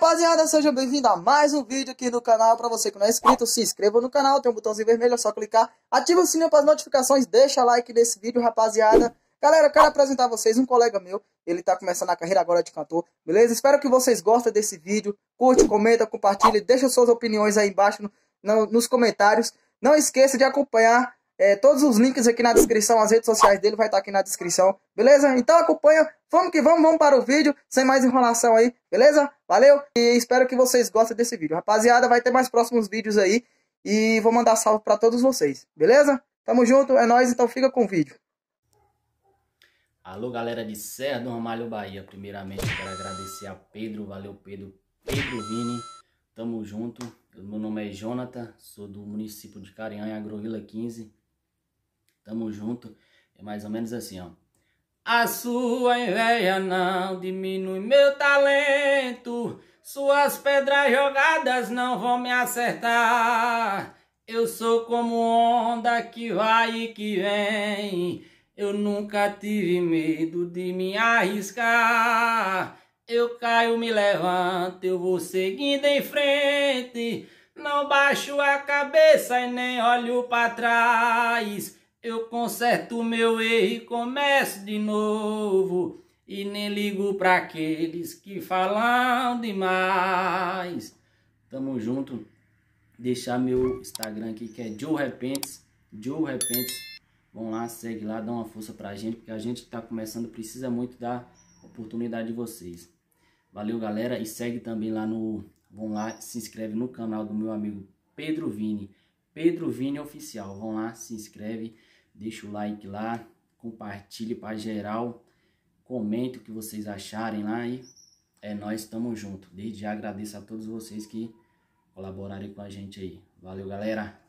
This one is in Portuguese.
rapaziada, seja bem vindo a mais um vídeo aqui no canal. Para você que não é inscrito, se inscreva no canal, tem um botãozinho vermelho, é só clicar. Ativa o sininho para as notificações, deixa like nesse vídeo, rapaziada. Galera, eu quero apresentar a vocês um colega meu, ele tá começando a carreira agora de cantor, beleza? Espero que vocês gostem desse vídeo, curte, comenta, compartilhe, deixa suas opiniões aí embaixo no, no, nos comentários. Não esqueça de acompanhar é, todos os links aqui na descrição, as redes sociais dele vai estar tá aqui na descrição, beleza? Então acompanha, vamos que vamos, vamos para o vídeo, sem mais enrolação aí, beleza? Valeu e espero que vocês gostem desse vídeo. Rapaziada, vai ter mais próximos vídeos aí e vou mandar salve para todos vocês, beleza? Tamo junto, é nóis, então fica com o vídeo. Alô, galera de Serra do Ramalho, Bahia. Primeiramente, quero agradecer a Pedro, valeu Pedro, Pedro Vini, tamo junto. Meu nome é Jonathan, sou do município de Carinhanha, Agroila 15. Tamo junto. É mais ou menos assim, ó. A sua inveja não diminui meu talento. Suas pedras jogadas não vão me acertar. Eu sou como onda que vai e que vem. Eu nunca tive medo de me arriscar. Eu caio, me levanto, eu vou seguindo em frente. Não baixo a cabeça e nem olho para trás. Eu conserto meu erro e começo de novo. E nem ligo para aqueles que falam demais. Tamo junto. Deixar meu Instagram aqui que é Joe Repentes. Joe Repentes. Vão lá, segue lá, dá uma força pra gente, porque a gente que tá começando precisa muito da oportunidade de vocês. Valeu, galera, e segue também lá no Vão lá, se inscreve no canal do meu amigo Pedro Vini. Pedro Vini Oficial. Vão lá, se inscreve. Deixa o like lá, compartilhe para geral, comente o que vocês acharem lá e é nós estamos junto. Desde já agradeço a todos vocês que colaborarem com a gente aí. Valeu, galera!